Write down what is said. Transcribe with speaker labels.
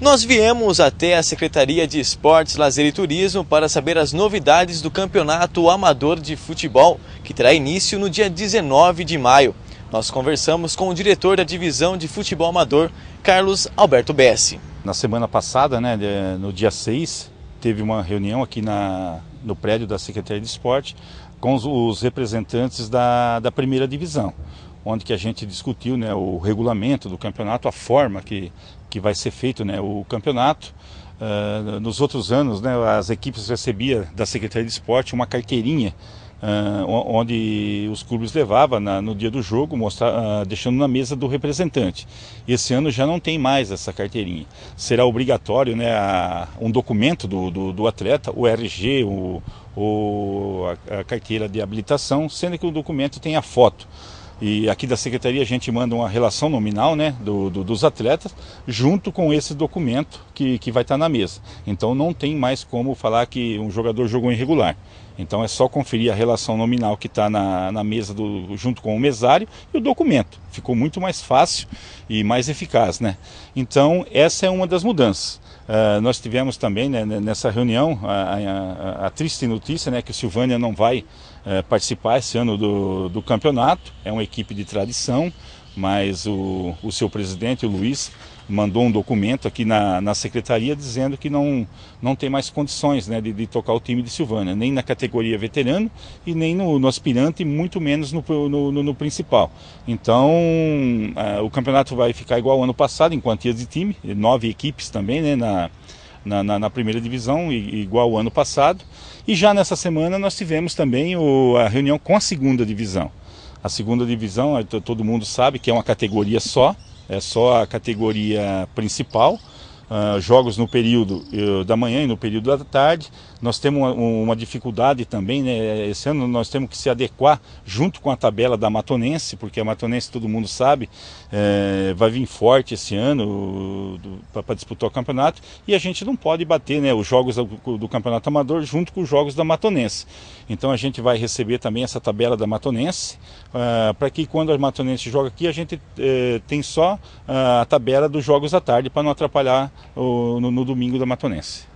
Speaker 1: Nós viemos até a Secretaria de Esportes, Lazer e Turismo para saber as novidades do Campeonato Amador de Futebol, que terá início no dia 19 de maio. Nós conversamos com o diretor da divisão de futebol amador, Carlos Alberto Bessi.
Speaker 2: Na semana passada, né, no dia 6, teve uma reunião aqui na, no prédio da Secretaria de Esporte com os, os representantes da, da primeira divisão onde que a gente discutiu né, o regulamento do campeonato, a forma que, que vai ser feito né, o campeonato. Uh, nos outros anos, né, as equipes recebiam da Secretaria de Esporte uma carteirinha uh, onde os clubes levavam na, no dia do jogo, mostrar, uh, ah, deixando na mesa do representante. Esse ano já não tem mais essa carteirinha. Será obrigatório né, a, um documento do, do, do atleta, o RG, o, o, a, a carteira de habilitação, sendo que o documento tem a foto. E aqui da secretaria a gente manda uma relação nominal né, do, do, dos atletas, junto com esse documento que, que vai estar tá na mesa. Então não tem mais como falar que um jogador jogou irregular. Então é só conferir a relação nominal que está na, na mesa do, junto com o mesário e o documento. Ficou muito mais fácil e mais eficaz. Né? Então essa é uma das mudanças. Uh, nós tivemos também né, nessa reunião a, a, a, triste notícia né, que o Silvânia não vai uh, participar esse ano do, do campeonato. É uma equipe de tradição, mas o, o seu presidente, o Luiz, mandou um documento aqui na, na secretaria dizendo que não, não tem mais condições né, de, de, tocar o time de Silvânia, nem na categoria veterano e nem no, no aspirante, muito menos no, no, no principal. Então, a, é, o campeonato vai ficar igual ao ano passado em quantia de time, nove equipes também né, na, na, na, na, primeira divisão, igual ao ano passado. E já nessa semana nós tivemos também o, a reunião com a segunda divisão. A segunda divisão, todo mundo sabe que é uma categoria só, é só a categoria principal uh, jogos no período uh, da manhã e no período da tarde. Nós temos uma, uma, dificuldade também, né? esse ano nós temos que se adequar junto com a tabela da Matonense, porque a Matonense, todo mundo sabe, é, vai vir forte esse ano para disputar o campeonato e a gente não pode bater né, os jogos do, do Campeonato Amador junto com os jogos da Matonense. Então a gente vai receber também essa tabela da Matonense, uh, ah, para que quando a Matonense joga aqui, a gente uh, tem só uh, a tabela dos jogos à tarde para não atrapalhar no, no domingo da Matonense.